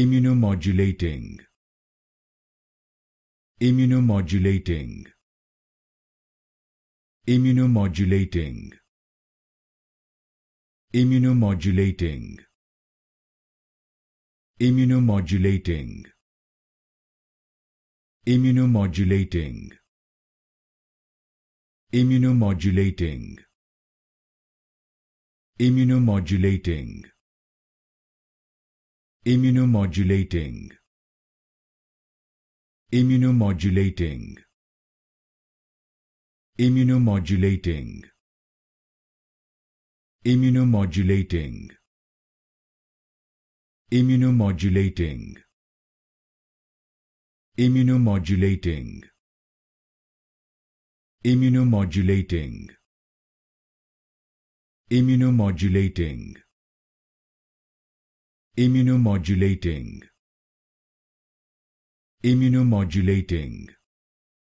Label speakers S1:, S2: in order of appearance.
S1: immunomodulating immunomodulating immunomodulating immunomodulating immunomodulating immunomodulating immunomodulating immunomodulating immunomodulating immunomodulating immunomodulating immunomodulating immunomodulating immunomodulating immunomodulating immunomodulating immunomodulating immunomodulating